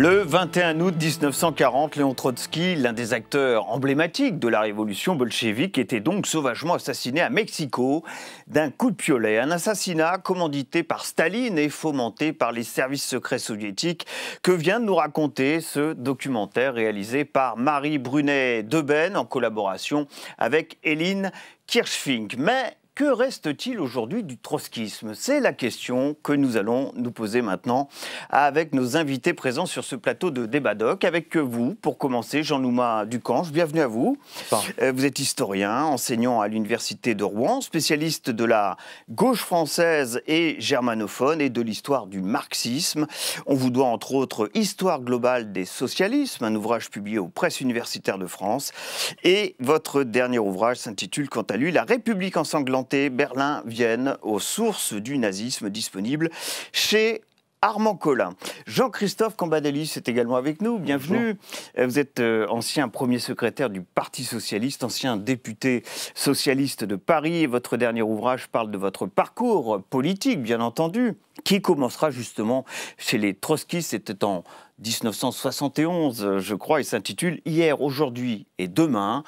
Le 21 août 1940, Léon Trotsky, l'un des acteurs emblématiques de la révolution bolchevique, était donc sauvagement assassiné à Mexico d'un coup de piolet. Un assassinat commandité par Staline et fomenté par les services secrets soviétiques que vient de nous raconter ce documentaire réalisé par Marie Brunet-Deben en collaboration avec Hélène Kirschfink. Mais que reste-t-il aujourd'hui du trotskisme C'est la question que nous allons nous poser maintenant avec nos invités présents sur ce plateau de débat doc. Avec vous, pour commencer, Jean-Nouma Ducange, bienvenue à vous. Euh, vous êtes historien, enseignant à l'Université de Rouen, spécialiste de la gauche française et germanophone et de l'histoire du marxisme. On vous doit entre autres Histoire globale des socialismes, un ouvrage publié aux presses universitaires de France. Et votre dernier ouvrage s'intitule quant à lui La République ensanglantée Berlin, Vienne aux sources du nazisme disponible chez Armand Collin. Jean-Christophe Cambadélis est également avec nous. Bienvenue. Euh, vous êtes euh, ancien premier secrétaire du Parti socialiste, ancien député socialiste de Paris. votre dernier ouvrage parle de votre parcours politique, bien entendu, qui commencera justement chez les trotskistes. C'était en 1971, je crois, il s'intitule Hier, aujourd'hui et demain,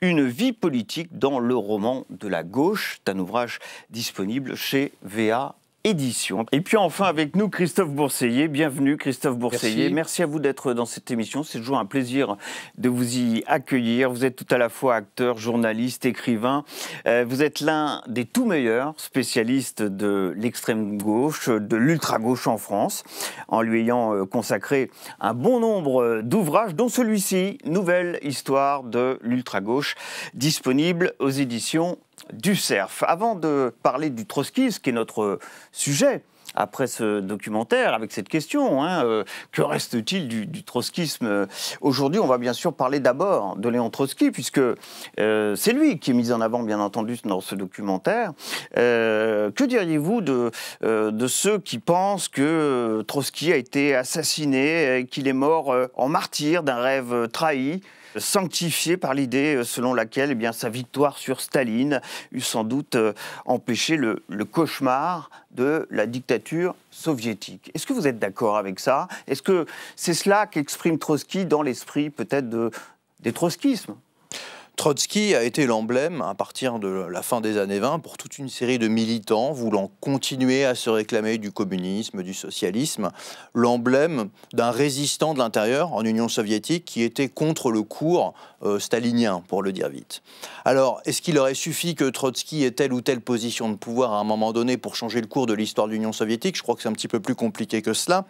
une vie politique dans le roman de la gauche. C'est un ouvrage disponible chez VA édition. Et puis enfin avec nous Christophe Bourseiller. Bienvenue Christophe Bourseiller. Merci, à vous d'être dans cette émission. C'est toujours un plaisir de vous y accueillir. Vous êtes tout à la fois acteur, journaliste, écrivain. Euh, vous êtes l'un des tout meilleurs spécialistes de l'extrême gauche, de l'ultra-gauche en France, en lui ayant euh, consacré un bon nombre euh, d'ouvrages, dont celui-ci, Nouvelle histoire de l'ultra-gauche, disponible aux éditions du cerf. Avant de parler du trotskisme, qui est notre sujet, après ce documentaire, avec cette question, hein, euh, que reste-t-il du, trotskisme euh, Aujourd'hui, on va bien sûr parler d'abord de Léon Trotsky, puisque euh, c'est lui qui est mis en avant, bien entendu, dans ce documentaire. que diriez-vous de, de ceux qui pensent que Trotsky a été assassiné, qu'il est mort en martyr d'un rêve trahi sanctifié par l'idée euh, selon laquelle eh bien, sa victoire sur Staline eut sans doute euh, empêché le, cauchemar de la dictature soviétique. Est-ce que vous êtes d'accord avec ça Est-ce que c'est cela qu'exprime Trotsky dans l'esprit peut-être des trotskismes Trotsky a été l'emblème, à partir de la fin des années 20, pour toute une série de militants voulant continuer à se réclamer du communisme, du socialisme, l'emblème d'un résistant de l'intérieur en Union soviétique qui était contre le cours euh, stalinien, pour le dire vite. Alors, est-ce qu'il aurait suffi que Trotsky ait telle ou telle position de pouvoir à un moment donné pour changer le cours de l'histoire de l'Union soviétique Je crois que c'est un petit peu plus compliqué que cela.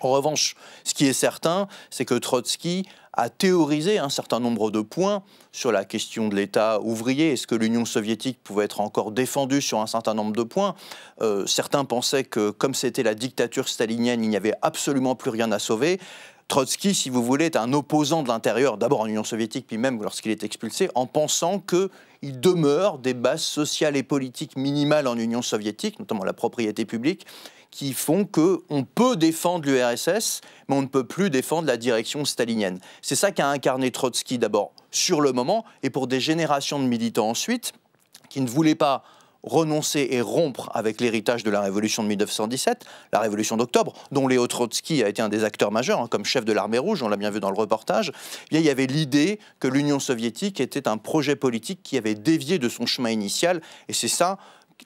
En revanche, ce qui est certain, c'est que Trotsky a théorisé un certain nombre de points sur la question de l'État ouvrier. Est-ce que l'Union soviétique pouvait être encore défendue sur un certain nombre de points euh, Certains pensaient que, comme c'était la dictature stalinienne, il n'y avait absolument plus rien à sauver. Trotsky, si vous voulez, est un opposant de l'intérieur, d'abord en Union soviétique, puis même lorsqu'il est expulsé, en pensant qu'il demeure des bases sociales et politiques minimales en Union soviétique, notamment la propriété publique, qui font que on peut défendre l'URSS, mais on ne peut plus défendre la direction stalinienne. C'est ça qu'a incarné Trotsky d'abord sur le moment et pour des générations de militants ensuite qui ne voulaient pas renoncer et rompre avec l'héritage de la révolution de 1917, la révolution d'octobre, dont Léo Trotsky a été un des acteurs majeurs, hein, comme chef de l'armée rouge, on l'a bien vu dans le reportage, eh il y avait l'idée que l'Union soviétique était un projet politique qui avait dévié de son chemin initial, et c'est ça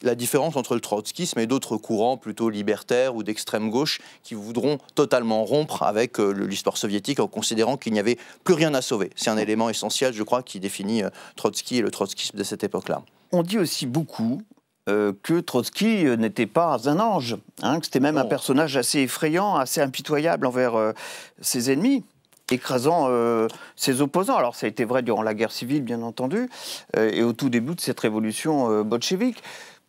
la différence entre le trotskisme et d'autres courants plutôt libertaires ou d'extrême gauche qui voudront totalement rompre avec euh, l'histoire soviétique en considérant qu'il n'y avait plus rien à sauver. C'est un élément essentiel, je crois, qui définit euh, Trotsky et le trotskisme de cette époque-là. On dit aussi beaucoup, euh, que Trotsky n'était pas un ange, hein, que c'était même un personnage assez effrayant, assez impitoyable envers ses ennemis, écrasant ses opposants. Alors ça a été vrai durant la guerre civile, bien entendu, et au tout début de cette révolution bolchevique.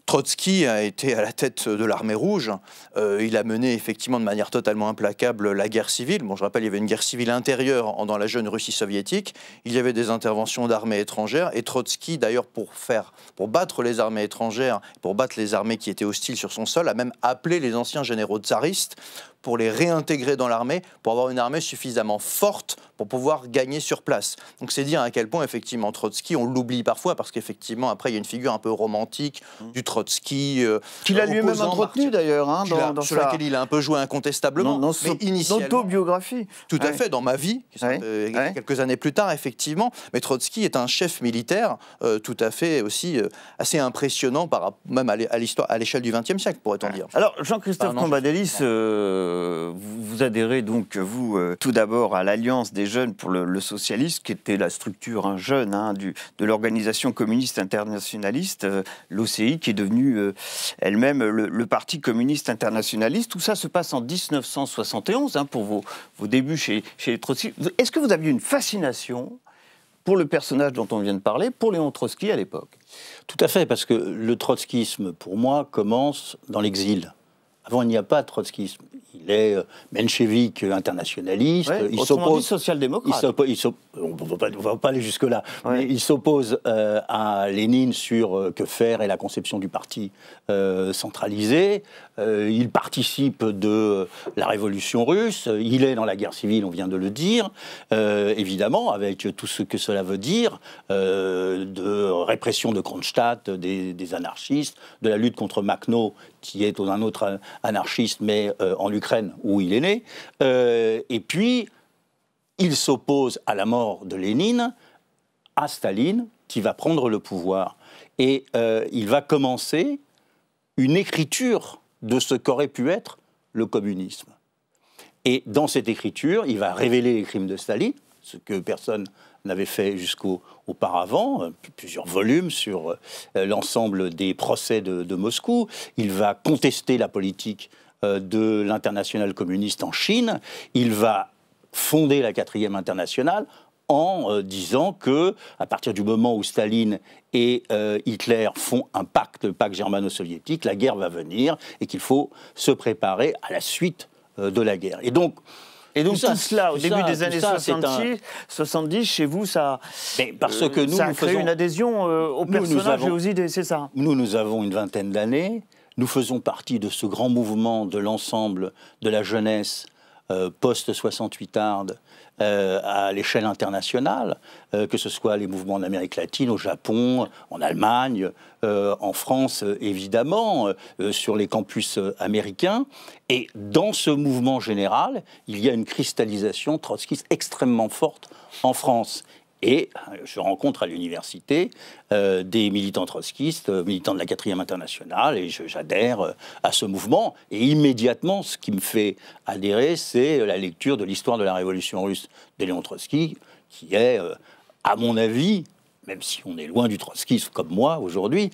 Trotsky a été à la tête de l'armée rouge. Euh, il a mené effectivement de manière totalement implacable la guerre civile. Bon, je rappelle, il y avait une guerre civile intérieure dans la jeune Russie soviétique. Il y avait des interventions d'armées étrangères. Et Trotsky, d'ailleurs, pour faire, pour battre les armées étrangères, pour battre les armées qui étaient hostiles sur son sol, a même appelé les anciens généraux tsaristes pour les réintégrer dans l'armée, pour avoir une armée suffisamment forte pour pouvoir gagner sur place. Donc c'est dire à quel point effectivement Trotsky, on l'oublie parfois parce qu'effectivement après il y a une figure un peu romantique mm. du Trotsky euh, qu'il a lui-même entretenu d'ailleurs hein, dans, sur laquelle il a un peu joué incontestablement, dans son mais dans autobiographie. Tout à fait, dans ma vie, euh, quelques années plus tard effectivement, mais Trotsky est un chef militaire euh, tout à fait aussi assez impressionnant par même à l'histoire à l'échelle du XXe siècle pourrait-on dire. Alors Jean-Christophe Combadelis euh, vous, adhérez donc, vous, euh, tout d'abord à l'Alliance des jeunes pour le, socialisme, qui était la structure hein, jeune hein, du, de l'organisation communiste internationaliste, euh, l'OCI, qui est devenue elle-même le, Parti communiste internationaliste. Tout ça se passe en 1971, hein, pour vos, vos, débuts chez, chez Trotsky. Est-ce que vous aviez une fascination pour le personnage dont on vient de parler, pour Léon Trotsky à l'époque Tout à fait, parce que le trotskisme, pour moi, commence dans l'exil. Avant, il n'y a pas de trotskisme. Il est euh, menchevique internationaliste. il s'oppose. social-démocrate. on ne va pas aller jusque-là. il s'oppose euh, à Lénine sur euh, que faire et la conception du parti centralisé. il participe de la révolution russe. Il est dans la guerre civile, on vient de le dire. évidemment, avec tout ce que cela veut dire de répression de Kronstadt, des, des anarchistes, de la lutte contre Makhno qui est un autre anarchiste, mais euh, en Ukraine, où il est né. Euh, et puis, il s'oppose à la mort de Lénine, à Staline, qui va prendre le pouvoir. Et euh, il va commencer une écriture de ce qu'aurait pu être le communisme. Et dans cette écriture, il va révéler les crimes de Staline, ce que personne avait fait jusqu'au auparavant euh, plusieurs volumes sur euh, l'ensemble des procès de, Moscou. Il va contester la politique euh, de l'international communiste en Chine. Il va fonder la quatrième internationale en disant que, à partir du moment où Staline et Hitler font un pacte, le pacte germano-soviétique, la guerre va venir et qu'il faut se préparer à la suite de la guerre. Et donc, et donc tout, cela, au début des années 70, chez vous, ça, Mais parce que nous, nous une adhésion aux euh, au et aux idées, c'est ça Nous, nous avons une vingtaine d'années, nous faisons partie de ce grand mouvement de l'ensemble de la jeunesse euh, post-68 arde euh, à l'échelle internationale, euh, que ce soit les mouvements d'Amérique latine, au Japon, en Allemagne, en France, évidemment, sur les campus américains. Et dans ce mouvement général, il y a une cristallisation trotskiste extrêmement forte en France. Et euh, je rencontre à l'université euh, des militants trotskistes, euh, militants de la 4e internationale, et j'adhère à ce mouvement. Et immédiatement, ce qui me fait adhérer, c'est la lecture de l'histoire de la révolution russe de Léon Trotsky, qui est, à mon avis, même si on est loin du trotskisme comme moi aujourd'hui,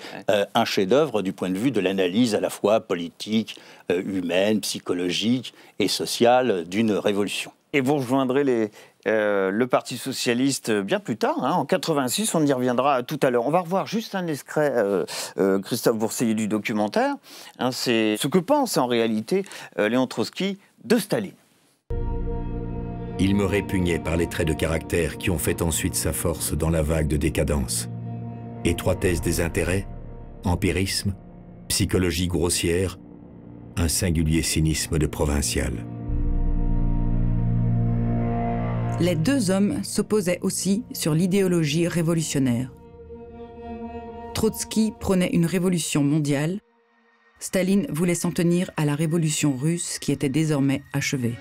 un chef-d'œuvre du point de vue de l'analyse à la fois politique, humaine, psychologique et sociale d'une révolution. Et vous rejoindrez les, euh, le Parti socialiste euh, bien plus tard, hein, en 86, on y reviendra tout à l'heure. On va revoir juste un extrait, euh, Christophe Bourseiller, du documentaire. Hein, c'est ce que pense en réalité Léon Trotsky de Staline. Il me répugnait par les traits de caractère qui ont fait ensuite sa force dans la vague de décadence. Étroitesse des intérêts, empirisme, psychologie grossière, un singulier cynisme de provincial. Les deux hommes s'opposaient aussi sur l'idéologie révolutionnaire. Trotsky prônait une révolution mondiale, Staline voulait s'en tenir à la révolution russe qui était désormais achevée.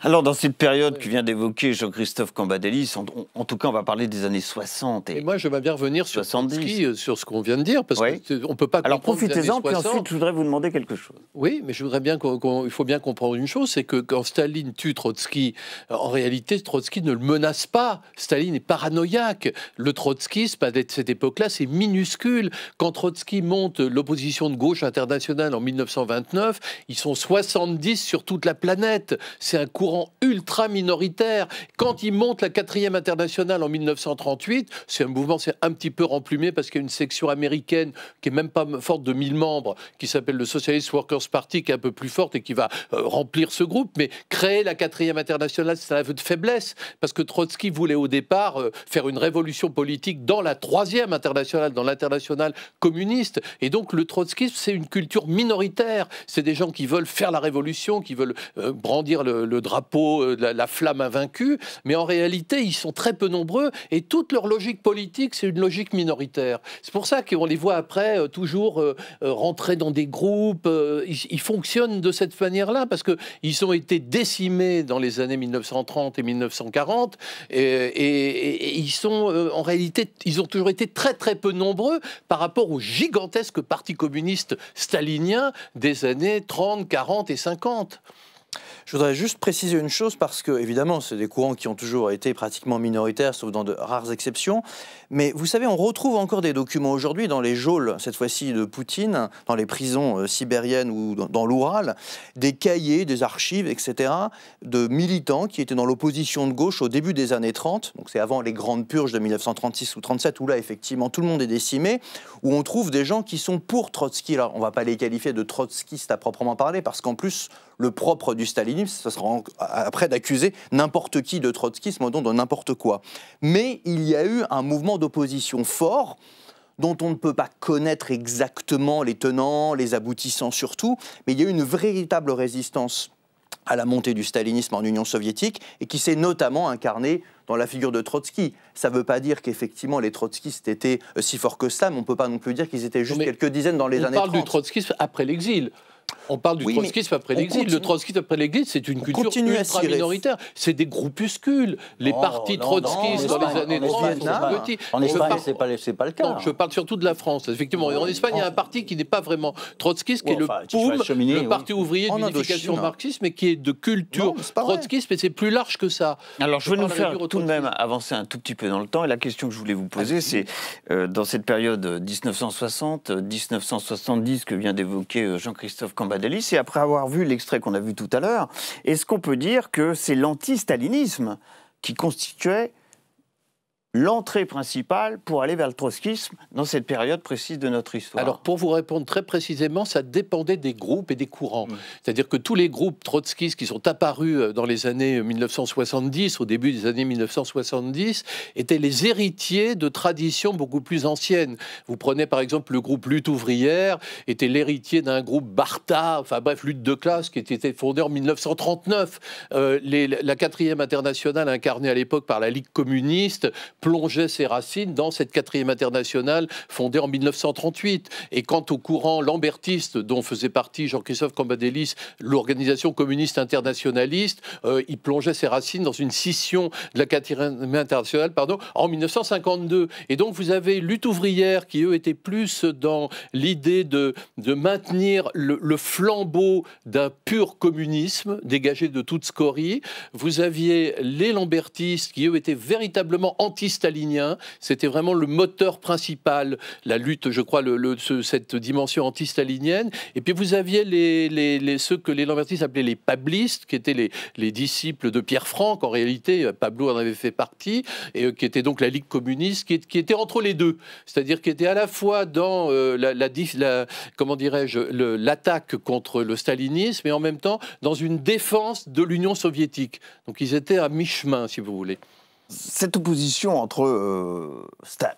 Alors, dans cette période que vient d'évoquer Jean-Christophe Cambadélis, en, tout cas, on va parler des années 60. Et, moi, je vais bien revenir sur, 70. Euh, sur ce qu'on vient de dire, parce qu'on ne peut pas. Alors, profitez-en, puis ensuite, je voudrais vous demander quelque chose. Oui, mais je voudrais bien qu'il faut bien comprendre une chose c'est que quand Staline tue Trotsky, euh, en réalité, Trotsky ne le menace pas. Staline est paranoïaque. Le trotskisme, à cette époque-là, c'est minuscule. Quand Trotsky monte l'opposition de gauche internationale en 1929, ils sont 70 sur toute la planète. C'est un cours ultra minoritaire. Quand il monte la quatrième internationale en 1938, c'est un mouvement, c'est un petit peu remplumé parce qu'il y a une section américaine qui est même pas forte de 1000 membres, qui s'appelle le Socialist Workers Party, qui est un peu plus forte et qui va euh, remplir ce groupe. Mais créer la quatrième internationale, c'est un aveu de faiblesse parce que Trotsky voulait au départ euh, faire une révolution politique dans la troisième internationale, dans l'internationale communiste. Et donc le trotskisme, c'est une culture minoritaire. C'est des gens qui veulent faire la révolution, qui veulent euh, brandir le, le drap euh, la, la, flamme invaincue, mais en réalité, ils sont très peu nombreux et toute leur logique politique, c'est une logique minoritaire. C'est pour ça qu'on les voit après euh, toujours euh, rentrer dans des groupes. ils, fonctionnent de cette manière-là parce qu'ils ont été décimés dans les années 1930 et 1940 et, ils sont en réalité, ils ont toujours été très très peu nombreux par rapport au gigantesque parti communiste stalinien des années 30, 40 et 50. Je voudrais juste préciser une chose parce que, évidemment, c'est des courants qui ont toujours été pratiquement minoritaires, sauf dans de rares exceptions. Mais vous savez, on retrouve encore des documents aujourd'hui dans les geôles, cette fois-ci de Poutine, dans les prisons euh, sibériennes ou dans, l'Oural, des cahiers, des archives, etc., de militants qui étaient dans l'opposition de gauche au début des années 30. Donc c'est avant les grandes purges de 1936 ou 37, où là, effectivement, tout le monde est décimé, où on trouve des gens qui sont pour Trotsky. Alors, on ne va pas les qualifier de trotskistes à proprement parler, parce qu'en plus, le propre du Staline, ça sera après d'accuser n'importe qui de trotskisme, ou de n'importe quoi. Mais il y a eu un mouvement d'opposition fort dont on ne peut pas connaître exactement les tenants, les aboutissants surtout, mais il y a eu une véritable résistance à la montée du stalinisme en Union soviétique et qui s'est notamment incarnée dans la figure de Trotsky. Ça ne veut pas dire qu'effectivement les trotskistes étaient euh, si forts que ça, mais on ne peut pas non plus dire qu'ils étaient juste quelques dizaines dans les on années parle du trotskisme après l'exil. On parle du trotskisme après l'exil. Le trotskisme après l'exil, c'est une culture ultra minoritaire. C'est des groupuscules. Les partis trotskistes dans les années 30 En Espagne, c'est pas, pas le cas. Non, je parle surtout de la France. Effectivement, en Espagne, il y a un parti qui n'est pas vraiment trotskiste, qui est le POUM, le Parti ouvrier d'unification marxiste, mais qui est de culture trotskiste, mais c'est plus large que ça. Alors, je vais nous faire tout de même avancer un tout petit peu dans le temps. Et la question que je voulais vous poser, c'est euh, dans cette période 1960-1970 que vient d'évoquer euh, Jean-Christophe Cambadélis, et après avoir vu l'extrait qu'on a vu tout à l'heure, est-ce qu'on peut dire que c'est l'anti-stalinisme qui constituait l'entrée principale pour aller vers le trotskisme dans cette période précise de notre histoire Alors pour vous répondre très précisément, ça dépendait des groupes et des courants. C'est-à-dire que tous les groupes trotskistes qui sont apparus euh, dans les années 1970, au début des années 1970, étaient les héritiers de traditions beaucoup plus anciennes. Vous prenez par exemple le groupe Lutte ouvrière, était l'héritier d'un groupe Barta. enfin bref, Lutte de classe, qui était fondé en 1939. Euh, les, la quatrième internationale incarnée à l'époque par la Ligue communiste plongeait ses racines dans cette quatrième internationale fondée en 1938. Et quant au courant lambertiste dont faisait partie Jean-Christophe Cambadélis, l'organisation communiste internationaliste, euh, il plongeait ses racines dans une scission de la quatrième internationale pardon, en 1952. Et donc vous avez lutte ouvrière qui, eux, étaient plus dans l'idée de, de maintenir le, flambeau d'un pur communisme dégagé de toute scorie. Vous aviez les lambertistes qui, eux, étaient véritablement anti stalinien C'était vraiment le moteur principal, la lutte, je crois, cette dimension anti-stalinienne. Et puis vous aviez ceux que les Lambertistes appelaient les Pablistes, qui étaient les, disciples de Pierre Franck. En réalité, Pablo en avait fait partie, et euh, qui était donc la Ligue communiste, qui, était entre les deux. C'est-à-dire qui était à la fois dans euh, la, comment dirais-je, l'attaque contre le stalinisme, et en même temps dans une défense de l'Union soviétique. Donc ils étaient à mi-chemin, si vous voulez. Cette opposition entre euh,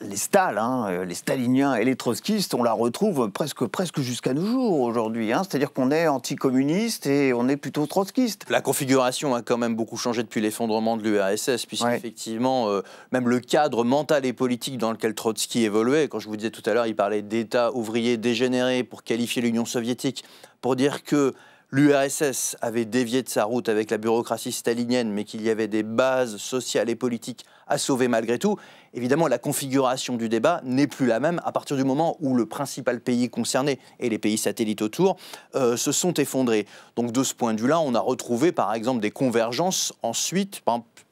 les Stals, hein, euh, les staliniens et les trotskistes, on la retrouve presque, presque jusqu'à nos jours aujourd'hui. Hein. C'est-à-dire qu'on est anticommuniste et on est plutôt trotskiste. La configuration a quand même beaucoup changé depuis l'effondrement de l'URSS, puisqu'effectivement, euh, même le cadre mental et politique dans lequel Trotsky évoluait, quand je vous disais tout à l'heure, il parlait d'État ouvrier dégénéré pour qualifier l'Union soviétique, pour dire que l'URSS avait dévié de sa route avec la bureaucratie stalinienne, mais qu'il y avait des bases sociales et politiques à sauver malgré tout, évidemment la configuration du débat n'est plus la même à partir du moment où le principal pays concerné et les pays satellites autour euh, se sont effondrés. Donc de ce point de vue-là, on a retrouvé par exemple des convergences ensuite,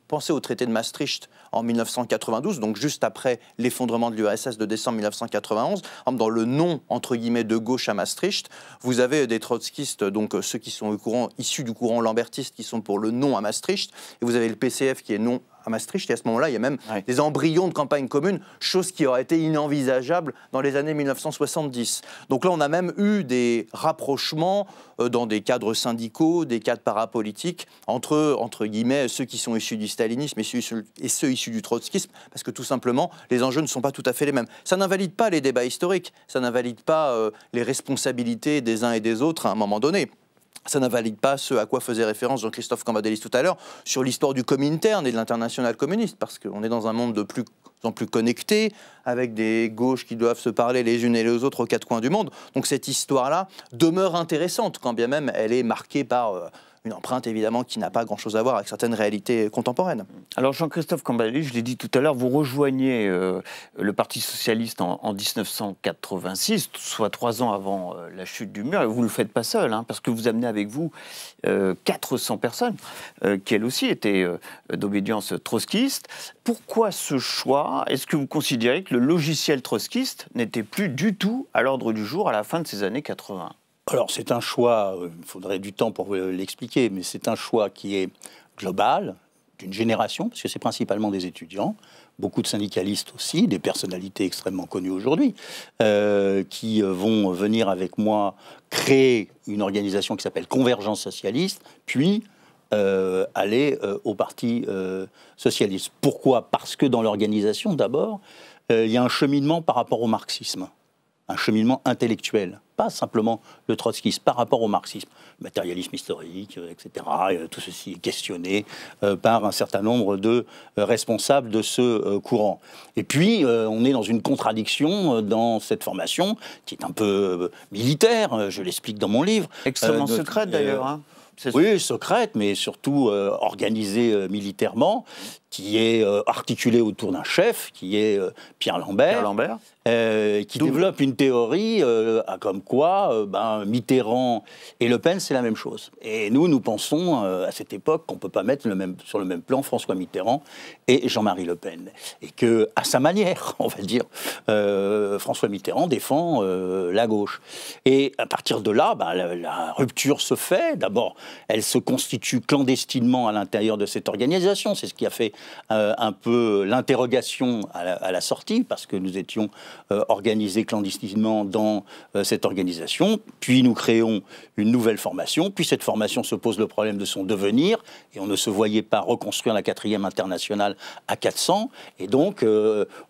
Pensez au traité de Maastricht en 1992, donc juste après l'effondrement de l'URSS de décembre 1991. Dans le nom, entre guillemets, de gauche à Maastricht, vous avez des trotskistes, donc euh, ceux qui sont issus du courant lambertiste, qui sont pour le non à Maastricht, et vous avez le PCF qui est non à Maastricht. Et à ce moment-là, il y a même des embryons de campagne communes, chose qui aurait été inenvisageable dans les années 1970. Donc là, on a même eu des rapprochements euh, dans des cadres syndicaux, des cadres parapolitiques, entre, entre guillemets, ceux qui sont issus du stalinisme et ceux, issus du trotskisme, parce que tout simplement, les enjeux ne sont pas tout à fait les mêmes. Ça n'invalide pas les débats historiques, ça n'invalide pas euh, les responsabilités des uns et des autres à un moment donné ça n'invalide pas ce à quoi faisait référence Jean-Christophe Cambadélis tout à l'heure sur l'histoire du Comintern et de l'international communiste, parce qu'on est dans un monde de plus en plus connecté, avec des gauches qui doivent se parler les unes et les autres aux quatre coins du monde. Donc cette histoire-là demeure intéressante, quand bien même elle est marquée par... Euh, une empreinte évidemment qui n'a pas grand-chose à voir avec certaines réalités contemporaines. Alors Jean-Christophe Cambadélis, je l'ai dit tout à l'heure, vous rejoignez euh, le Parti socialiste en, 1986, soit trois ans avant euh, la chute du mur, et vous ne le faites pas seul, hein, parce que vous amenez avec vous 400 euh, personnes qui elles aussi étaient d'obédience trotskiste. Pourquoi ce choix Est-ce que vous considérez que le logiciel trotskiste n'était plus du tout à l'ordre du jour à la fin de ces années 80 alors c'est un choix, euh, il faudrait du temps pour l'expliquer, mais c'est un choix qui est global, d'une génération, parce que c'est principalement des étudiants, beaucoup de syndicalistes aussi, des personnalités extrêmement connues aujourd'hui, euh, qui euh, vont venir avec moi créer une organisation qui s'appelle Convergence socialiste, puis aller au Parti socialiste. Pourquoi Parce que dans l'organisation, d'abord, il y a un cheminement par rapport au marxisme un cheminement intellectuel, pas simplement le trotskisme par rapport au marxisme. Matérialisme historique, euh, etc., euh, tout ceci est questionné euh, par un certain nombre de responsables de ce courant. Et puis, on est dans une contradiction dans cette formation, qui est un peu militaire, je l'explique dans mon livre. Extrêmement secrète d'ailleurs. Hein. Oui, secrète, mais surtout organisée militairement, qui est euh, articulé autour d'un chef, qui est euh, Pierre Lambert, Lambert. Euh, qui développe une théorie comme quoi ben, Mitterrand et Le Pen, c'est la même chose. Et nous, nous pensons à cette époque qu'on ne peut pas mettre le même, sur le même plan François Mitterrand et Jean-Marie Le Pen. Et que, à sa manière, on va dire, François Mitterrand défend la gauche. Et à partir de là, ben, la, la rupture se fait. D'abord, elle se constitue clandestinement à l'intérieur de cette organisation. C'est ce qui a fait euh, un peu l'interrogation à, la sortie, parce que nous étions euh, organisés clandestinement dans euh, cette organisation, puis nous créons une nouvelle formation, puis cette formation se pose le problème de son devenir, et on ne se voyait pas reconstruire la quatrième internationale à 400, et donc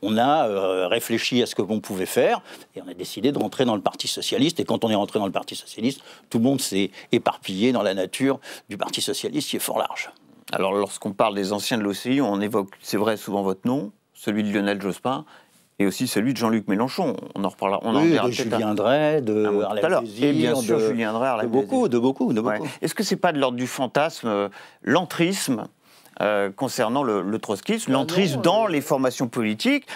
on a réfléchi à ce que l'on pouvait faire, et on a décidé de rentrer dans le Parti socialiste, et quand on est rentré dans le Parti socialiste, tout le monde s'est éparpillé dans la nature du Parti socialiste, qui est fort large. Alors, lorsqu'on parle des anciens de l'OCI, on évoque, c'est vrai, souvent votre nom, celui de Lionel Jospin, et aussi celui de Jean-Luc Mélenchon. On en reparlera. On de Julien Drey, de bien sûr, de, Julien beaucoup, de beaucoup, de beaucoup. Est-ce que c'est pas de l'ordre du fantasme, euh, l'entrisme euh, concernant le, le trotskisme, ah l'entrisme euh, dans les formations politiques,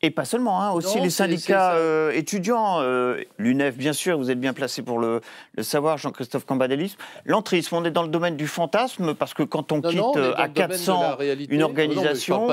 et pas seulement, hein, aussi les syndicats euh, étudiants, euh, l'UNEF bien sûr, vous êtes bien placé pour le, savoir, Jean-Christophe Cambadélis. L'entrisme, on est dans le domaine du fantasme, parce que quand on quitte euh, à 400 une organisation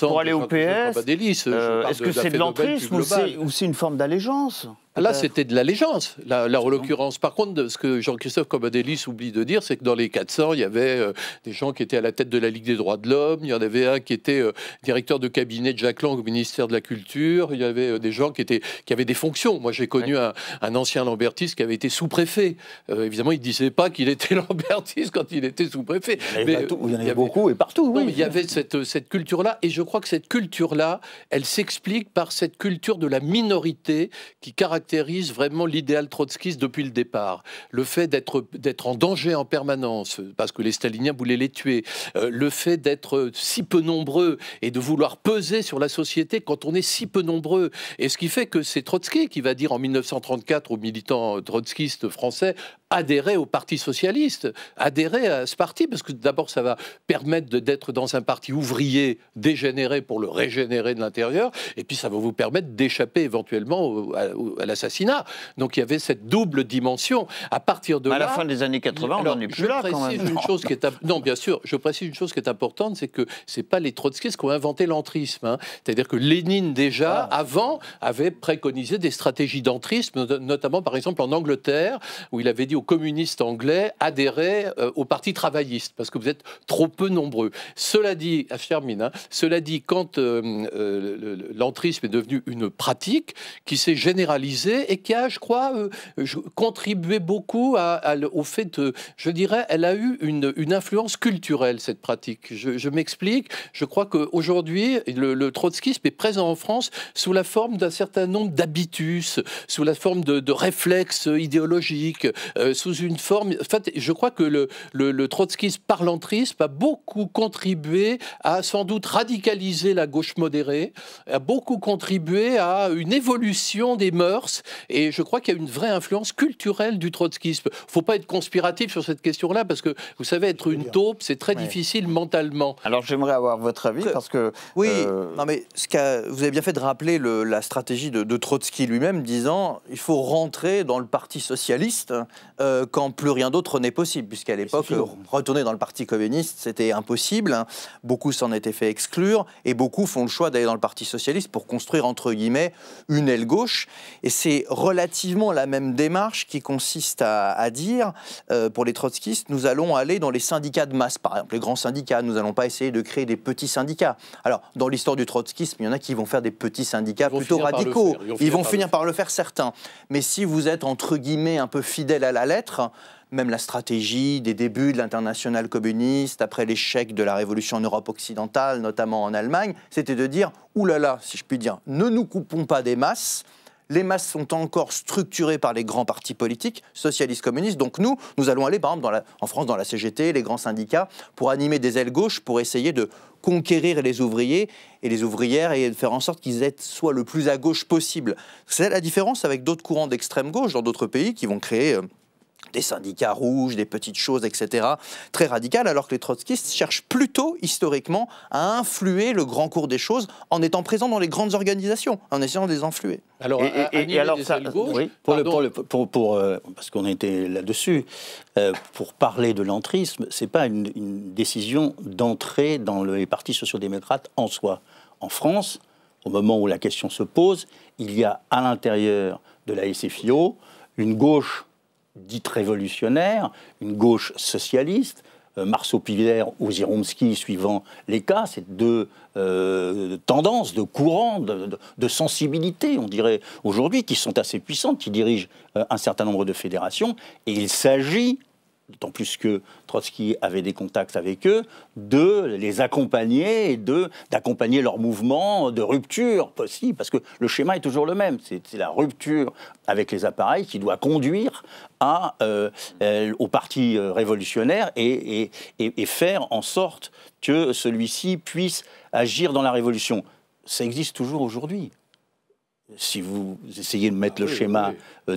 pour aller au PS, est-ce que c'est de l'entrisme ou c'est une forme d'allégeance ah, là, c'était de l'allégeance, là, en l'occurrence. Par contre, de, ce que Jean-Christophe Comadélis oublie de dire, c'est que dans les 400, il y avait euh, des gens qui étaient à la tête de la Ligue des droits de l'homme, il y en avait un qui était euh, directeur de cabinet de Jacques Lang au ministère de la Culture, il y avait euh, des gens qui, étaient, qui avaient des fonctions. Moi, j'ai connu un, ancien Lambertiste qui avait été sous-préfet. évidemment, il ne disait pas qu'il était Lambertiste quand il était sous-préfet. Il y en avait, beaucoup et partout. il y avait cette culture-là, et je crois que cette culture-là, elle s'explique par cette culture de la minorité qui caractérise caractérise vraiment l'idéal trotskiste depuis le départ. Le fait d'être en danger en permanence, parce que les staliniens voulaient les tuer, euh, le fait d'être si peu nombreux et de vouloir peser sur la société quand on est si peu nombreux. Et ce qui fait que c'est Trotsky qui va dire en 1934 aux militants trotskistes français adhérer au Parti socialiste, adhérer à ce parti, parce que d'abord ça va permettre d'être dans un parti ouvrier dégénéré pour le régénérer de l'intérieur, et puis ça va vous permettre d'échapper éventuellement à, l'assassinat. Donc il y avait cette double dimension. À partir de à la fin des années 80, on n'en est plus là. Quand même. Une non, chose Qui est, non, bien sûr, je précise une chose qui est importante, c'est que c'est pas les trotskistes qui ont inventé l'entrisme. Hein. C'est-à-dire que Lénine déjà ah. avant avait préconisé des stratégies d'entrisme, notamment par exemple en Angleterre où il avait dit communistes anglais adhérer euh, au parti travailliste, parce que vous êtes trop peu nombreux. Cela dit, à ah, hein, cela dit, quand euh, euh, l'antrisme l'entrisme est devenu une pratique qui s'est généralisée et qui a, je crois, contribué beaucoup à, au fait, de, je dirais, elle a eu une, influence culturelle, cette pratique. Je, m'explique, je crois qu'aujourd'hui, le, le trotskisme est présent en France sous la forme d'un certain nombre d'habitus, sous la forme de, de réflexes idéologiques, euh, sous une forme. En fait, je crois que le, le, trotskisme parlantrisme a beaucoup contribué à sans doute radicaliser la gauche modérée, a beaucoup contribué à une évolution des mœurs. Et je crois qu'il y a une vraie influence culturelle du trotskisme. Faut pas être conspiratif sur cette question-là parce que vous savez, être une taupe, c'est très difficile mentalement. Alors j'aimerais avoir votre avis parce que oui, euh, non mais ce vous avez bien fait de rappeler la stratégie de, de Trotsky lui-même, disant il faut rentrer dans le parti socialiste euh, quand plus rien d'autre n'est possible, puisqu'à l'époque, retourner dans le Parti communiste, c'était impossible. Hein. Beaucoup s'en étaient fait exclure, et beaucoup font le choix d'aller dans le Parti socialiste pour construire, entre guillemets, une aile gauche. Et c'est relativement la même démarche qui consiste à, dire, euh, pour les trotskistes, nous allons aller dans les syndicats de masse, par exemple, les grands syndicats, nous n'allons pas essayer de créer des petits syndicats. Alors, dans l'histoire du trotskisme, il y en a qui vont faire des petits syndicats plutôt radicaux. Ils vont finir par le faire certains. Mais si vous êtes, entre guillemets, un peu fidèle à la l'être, même la stratégie des débuts de l'international communiste, après l'échec de la révolution en Europe occidentale, notamment en Allemagne, c'était de dire oulala, là là, si je puis dire, ne nous coupons pas des masses. Les masses sont encore structurées par les grands partis politiques, socialistes, communistes. Donc nous, nous allons aller, par exemple, dans la, en France, dans la CGT, les grands syndicats, pour animer des ailes gauches, pour essayer de conquérir les ouvriers et les ouvrières et de faire en sorte qu'ils soient le plus à gauche possible. C'est la différence avec d'autres courants d'extrême gauche dans d'autres pays qui vont créer... Euh, des syndicats rouges, des petites choses, etc. Très radicales, alors que les trotskistes cherchent plutôt, historiquement, à influer le grand cours des choses en étant présents dans les grandes organisations, en essayant de les influer. Alors, et, alors ça, oui, pour, pour, euh, parce qu'on était là-dessus, euh, pour parler de l'entrisme, c'est pas une, décision d'entrer dans le, les partis sociaux-démocrates en soi. En France, au moment où la question se pose, il y a à l'intérieur de la SFIO une gauche dite révolutionnaire, une gauche socialiste, euh, Marceau Pivert ou Ziromski, suivant les cas, ces deux euh, tendances, de courants, de, sensibilité, on dirait aujourd'hui, qui sont assez puissantes, qui dirigent euh, un certain nombre de fédérations. Et il s'agit d'autant plus que Trotsky avait des contacts avec eux, de les accompagner et d'accompagner leur mouvement de rupture possible, parce que le schéma est toujours le même, c'est la rupture avec les appareils qui doit conduire à, euh, euh, au parti euh, révolutionnaire et, et, et, faire en sorte que celui-ci puisse agir dans la révolution. Ça existe toujours aujourd'hui si vous essayez de mettre le ah schéma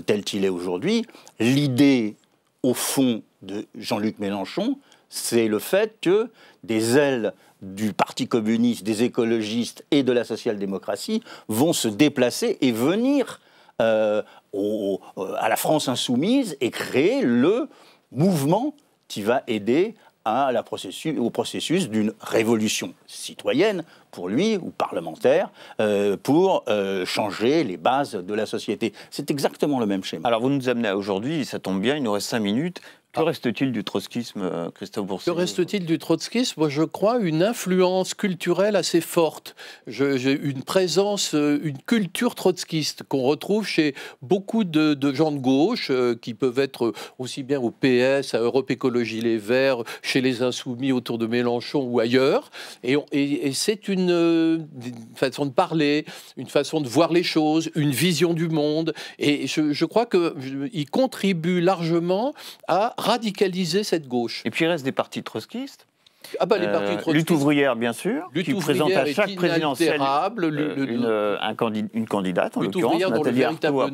tel qu'il est aujourd'hui, l'idée, au fond, de Jean-Luc Mélenchon, c'est le fait que des ailes du Parti communiste, des écologistes et de la social-démocratie vont se déplacer et venir euh, euh, à la France insoumise et créer le mouvement qui va aider au processus d'une révolution citoyenne, pour lui, ou parlementaire, euh, pour changer les bases de la société. C'est exactement le même schéma. Alors vous nous amenez à aujourd'hui, ça tombe bien, il nous reste cinq minutes. Que reste-t-il du trotskisme, euh, Christophe Boursier Que reste-t-il du trotskisme Moi, je crois une influence culturelle assez forte. J'ai une présence, euh, une culture trotskiste qu'on retrouve chez beaucoup de, gens de gauche euh, qui peuvent être aussi bien au PS, à Europe Écologie Les Verts, chez les Insoumis autour de Mélenchon ou ailleurs. Et, c'est une, façon de parler, une façon de voir les choses, une vision du monde. Et je, je crois qu'il contribue largement à radicaliser cette gauche. Et puis il reste des partis trotskistes ah bah, les euh, partis Lutte ouvrière, bien sûr, lutte qui présente à chaque présidentielle euh, un une candidate, en l'occurrence, Nathalie Arthaud,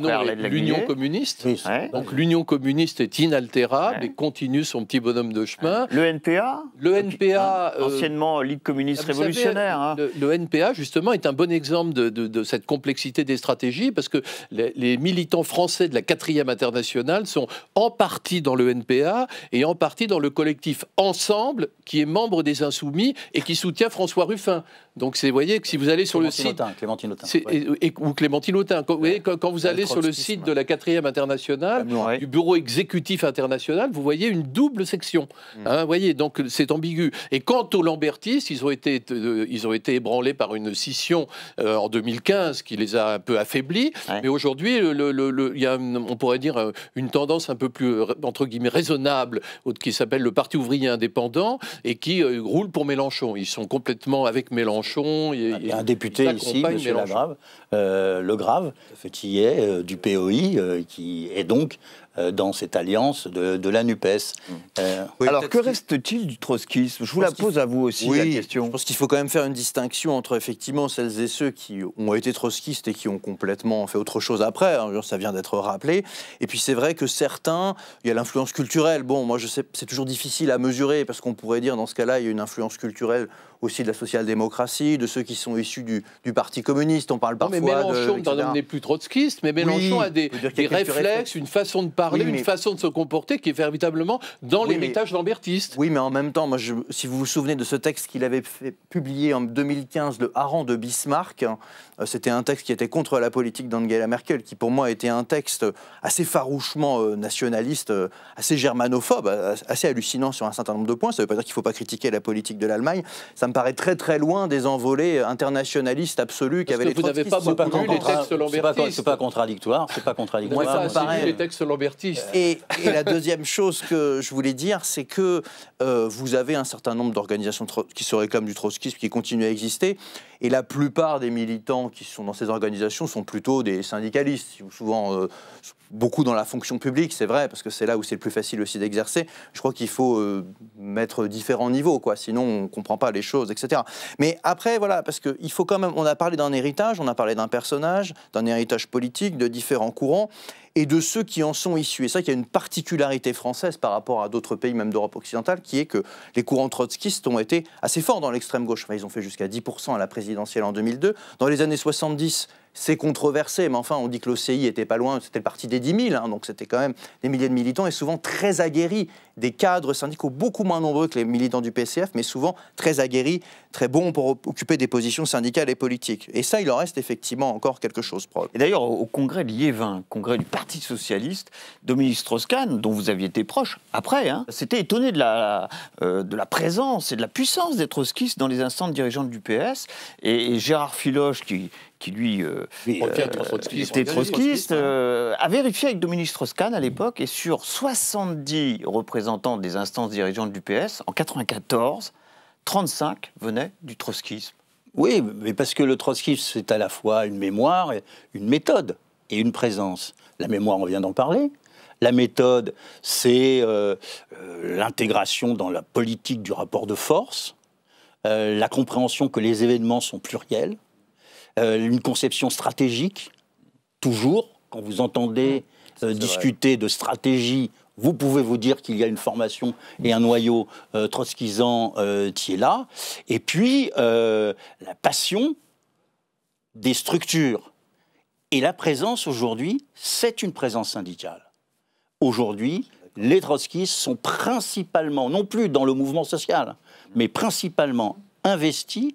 l'Union communiste. Donc l'Union communiste est inaltérable et continue son petit bonhomme de chemin. Le NPA Le NPA... Hein, euh, anciennement Ligue communiste ah, révolutionnaire. Hein. le, NPA, justement, est un bon exemple de, cette complexité des stratégies, parce que les, les militants français de la 4e internationale sont en partie dans le NPA et en partie dans le collectif Ensemble, qui est membre des Insoumis et qui soutient François Ruffin. Donc, vous voyez que si vous allez sur le site. Clémentine Autain. Et, ou Clémentine Autain. Quand, vous allez sur le site de la Quatrième internationale, ah, du bureau exécutif international, vous voyez une double section. Hmm. Hein, voyez, donc c'est ambigu. Et quant aux Lambertistes, ils ont été, euh, ils ont été ébranlés par une scission euh, en 2015 qui les a un peu affaiblis. Mais aujourd'hui, il y a, on pourrait dire, euh, une tendance un peu plus, entre guillemets, raisonnable qui s'appelle le Parti ouvrier indépendant et qui qui euh, roulent pour Mélenchon. Ils sont complètement avec Mélenchon. Il y a ah, un député ici, M. Grave, euh, le Grave, qui est euh, du POI, qui est donc euh, dans cette alliance de, la NUPES. Mmh. Euh, alors que reste-t-il du trotskisme Je vous la pose à vous aussi la question. Je pense qu'il faut quand même faire une distinction entre effectivement celles et ceux qui ont été trotskistes et qui ont complètement fait autre chose après, hein. ça vient d'être rappelé, et puis c'est vrai que certains, il y a l'influence culturelle, bon moi je sais, c'est toujours difficile à mesurer parce qu'on pourrait dire dans ce cas-là il y a une influence culturelle aussi de la social-démocratie, de ceux qui sont issus du, Parti communiste. On parle parfois non, mais Mélenchon, n'est plus trotskiste, mais Mélenchon a des, réflexes, une façon de parler, une façon de se comporter qui est véritablement dans les l'héritage lambertiste. Oui, mais en même temps, moi, si vous vous souvenez de ce texte qu'il avait fait, publié en 2015, le Harang de Bismarck, hein, euh, c'était un texte qui était contre la politique d'Angela Merkel, qui pour moi était un texte assez farouchement euh, nationaliste, euh, assez germanophobe, assez hallucinant sur un certain nombre de points. Ça ne veut pas dire qu'il ne faut pas critiquer la politique de l'Allemagne. Ça ça me paraît très très loin des envolées internationalistes absolues qu'avaient les Vous n'avez pas beaucoup lu les textes lambertistes. C'est pas, pas, contradictoire, c'est pas contradictoire. Moi, ça me paraît... les textes lambertistes. Et, et la deuxième chose que je voulais dire, c'est que euh, vous avez un certain nombre d'organisations qui se réclament du trotskisme qui continuent à exister, et la plupart des militants qui sont dans ces organisations sont plutôt des syndicalistes, souvent euh, beaucoup dans la fonction publique, c'est vrai, parce que c'est là où c'est le plus facile aussi d'exercer. Je crois qu'il faut euh, mettre différents niveaux, quoi. Sinon, on ne comprend pas les choses, etc. Mais après, voilà, parce qu'il faut quand même. On a parlé d'un héritage, on a parlé d'un personnage, d'un héritage politique, de différents courants et de ceux qui en sont issus. Et ça, qu'il y a une particularité française par rapport à d'autres pays, même d'Europe occidentale, qui est que les courants trotskistes ont été assez forts dans l'extrême gauche. ils ont fait jusqu'à 10% à la présidentielle en 2002. Dans les années 70, c'est controversé, mais enfin, on dit que l'OCI était pas loin, c'était le parti des 10 000, hein, donc c'était quand même des milliers de militants et souvent très aguerris des cadres syndicaux beaucoup moins nombreux que les militants du PCF, mais souvent très aguerris, très bons pour occuper des positions syndicales et politiques. Et ça, il en reste effectivement encore quelque chose. propre. Et d'ailleurs, au congrès de Liévin, congrès du Parti socialiste, Dominique strauss dont vous aviez été proche après, hein, s'était étonné de la, euh, de la présence et de la puissance des trotskistes dans les instances dirigeantes du PS. Et, et Gérard Filoche, qui, qui lui euh, euh était trotskiste, hein. euh, a vérifié avec Dominique strauss à l'époque, et sur 70 représentants des instances dirigeantes du PS, en 94, 35 venaient du trotskisme. Oui, mais parce que le trotskisme, c'est à la fois une mémoire, une méthode et une présence. La mémoire, on vient d'en parler. La méthode, c'est euh, l'intégration dans la politique du rapport de force, la compréhension que les événements sont pluriels, euh, une conception stratégique, toujours, quand vous entendez mmh. euh, discuter de stratégie vous pouvez vous dire qu'il y a une formation et un noyau euh, trotskisant qui est là. Et puis, la passion des structures. Et la présence aujourd'hui, c'est une présence syndicale. Aujourd'hui, les trotskistes sont principalement, non plus dans le mouvement social, mais principalement investis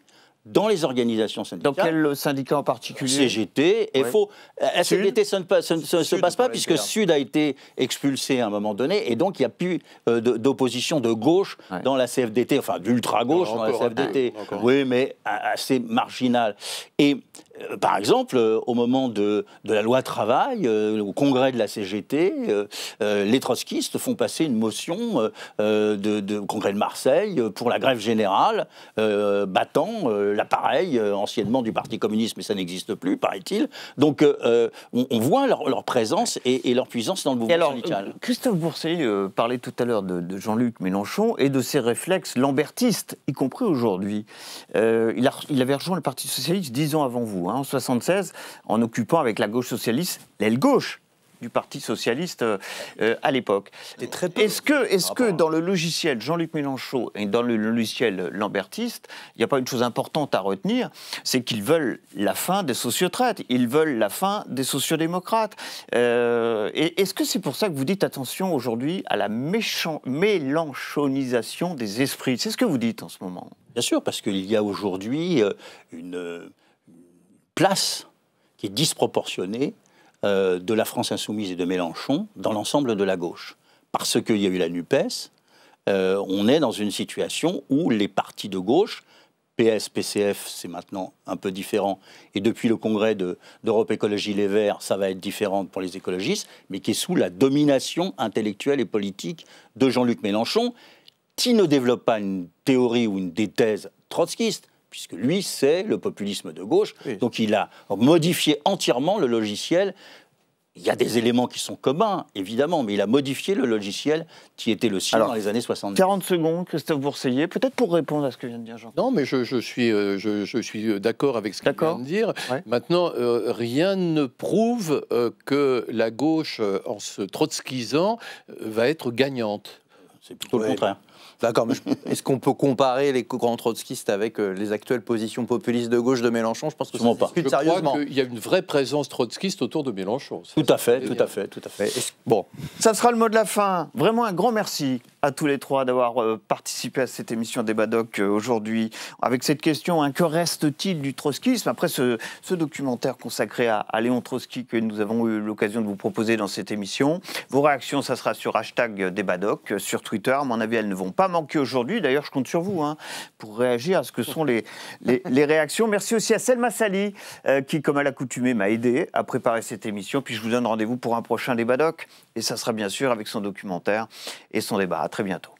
dans les organisations syndicales. Dans quel syndicat en particulier CGT, ouais. FO. La euh, ne se, passe pas puisque Sud a été expulsé à un moment donné et donc il n'y a plus euh, d'opposition de gauche dans la CFDT, enfin d'ultra-gauche dans la CFDT. Oui, mais euh, assez marginal. Et euh, par exemple, euh, au moment de, la loi travail, euh, au congrès de la CGT, les trotskistes font passer une motion de, congrès de Marseille pour la grève générale, battant l'appareil anciennement du Parti communiste, mais ça n'existe plus, paraît-il. Donc on, voit leur, présence et, leur puissance dans le mouvement alors, Christophe Bourset parlait tout à l'heure de, Jean-Luc Mélenchon et de ses réflexes lambertistes, y compris aujourd'hui. il, il avait rejoint le Parti socialiste dix ans avant vous. Hein. Hein, en 76, en occupant avec la gauche socialiste l'aile gauche du Parti socialiste euh, euh, à l'époque. Est-ce que, est -ce ah que dans le logiciel Jean-Luc Mélenchon et dans le logiciel Lambertiste, il n'y a pas une chose importante à retenir, c'est qu'ils veulent la fin des sociotraites, ils veulent la fin des sociodémocrates. Euh, Est-ce que c'est pour ça que vous dites attention aujourd'hui à la mélenchonisation des esprits C'est ce que vous dites en ce moment. Bien sûr, parce qu'il y a aujourd'hui euh, une place qui est disproportionnée euh, de la France insoumise et de Mélenchon dans l'ensemble de la gauche. Parce qu'il y a eu la NUPES, euh, on est dans une situation où les partis de gauche, PS, PCF, c'est maintenant un peu différent, et depuis le congrès d'Europe Écologie Les Verts, ça va être différent pour les écologistes, mais qui est sous la domination intellectuelle et politique de Jean-Luc Mélenchon, qui ne développe pas une théorie ou une des thèses puisque lui, c'est le populisme de gauche. Donc il a modifié entièrement le logiciel. Il y a des éléments qui sont communs, évidemment, mais il a modifié le logiciel qui était le sien dans les années 70. 40 secondes, Christophe Bourseillet, peut-être pour répondre à ce que vient de dire Jean. Non, mais je, suis, euh, euh, d'accord avec ce qu'il vient de dire. Maintenant, euh, rien ne prouve que la gauche, en se trotskisant, va être gagnante. C'est plutôt le contraire. D'accord, mais est-ce qu'on peut comparer les grands trotskistes avec euh, les actuelles positions populistes de gauche de Mélenchon Je pense que pas. Crois il y a une vraie présence trotskiste autour de Mélenchon. tout, à fait, tout à fait, tout à fait, tout à fait. Bon, ça sera le mot de la fin. Vraiment un grand merci à tous les trois d'avoir euh, participé à cette émission Débat Doc euh, aujourd'hui avec cette question hein, que reste-t-il du trotskisme après ce, documentaire consacré à, Léon Trotsky que nous avons eu l'occasion de vous proposer dans cette émission. Vos réactions, ça sera sur hashtag Débat Doc euh, sur Twitter. À mon avis, elles ne vont pas manquer aujourd'hui. D'ailleurs, je compte sur vous hein, pour réagir à ce que sont les, les, réactions. Merci aussi à Selma Sali qui, comme à l'accoutumée, m'a aidé à préparer cette émission. Puis je vous donne rendez-vous pour un prochain Débat et ça sera bien sûr avec son documentaire et son débat très bientôt.